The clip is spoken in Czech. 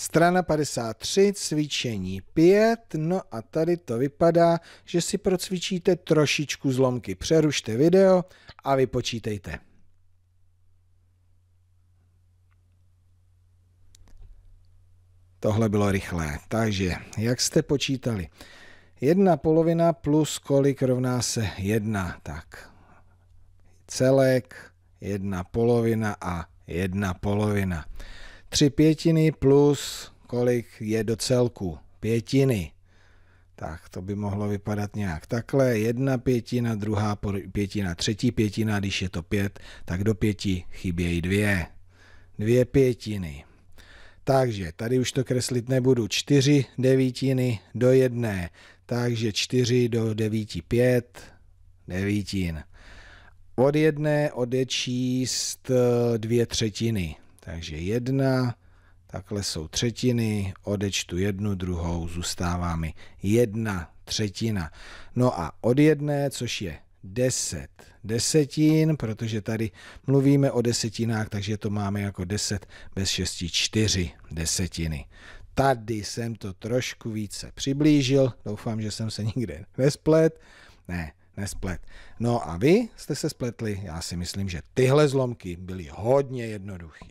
Strana 53, cvičení 5, no a tady to vypadá, že si procvičíte trošičku zlomky. Přerušte video a vypočítejte. Tohle bylo rychlé. Takže, jak jste počítali? Jedna polovina plus kolik rovná se jedna. Tak, celek, jedna polovina a jedna polovina. 3 pětiny plus kolik je do celku? Pětiny. Tak to by mohlo vypadat nějak takhle. Jedna pětina, druhá pětina, třetí pětina, když je to pět, tak do pěti chybějí dvě. Dvě pětiny. Takže tady už to kreslit nebudu. Čtyři devítiny do jedné. Takže čtyři do devíti pět devítin. Od jedné odečíst eh, dvě třetiny. Takže jedna, takhle jsou třetiny, odečtu jednu druhou, zůstává mi jedna třetina. No a od jedné, což je 10 desetin, protože tady mluvíme o desetinách, takže to máme jako 10 bez 6, 4 desetiny. Tady jsem to trošku více přiblížil, doufám, že jsem se nikde nesplet. Ne, nesplet. No a vy jste se spletli, já si myslím, že tyhle zlomky byly hodně jednoduchý.